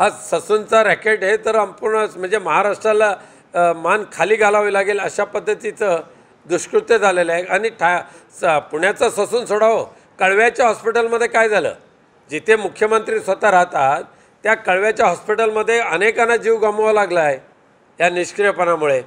हा ससूनचा रॅकेट हे तर संपूर्ण म्हणजे महाराष्ट्राला मान खाली घालावी लागेल अशा पद्धतीचं दुष्कृत्य झालेलं आहे आणि ठा स पुण्याचं ससून सोडावं कळव्याच्या हॉस्पिटलमध्ये काय झालं जिथे मुख्यमंत्री स्वतः राहतात त्या कळव्याच्या हॉस्पिटलमध्ये अनेकांना जीव गमवावा लागला आहे या निष्क्रियपणामुळे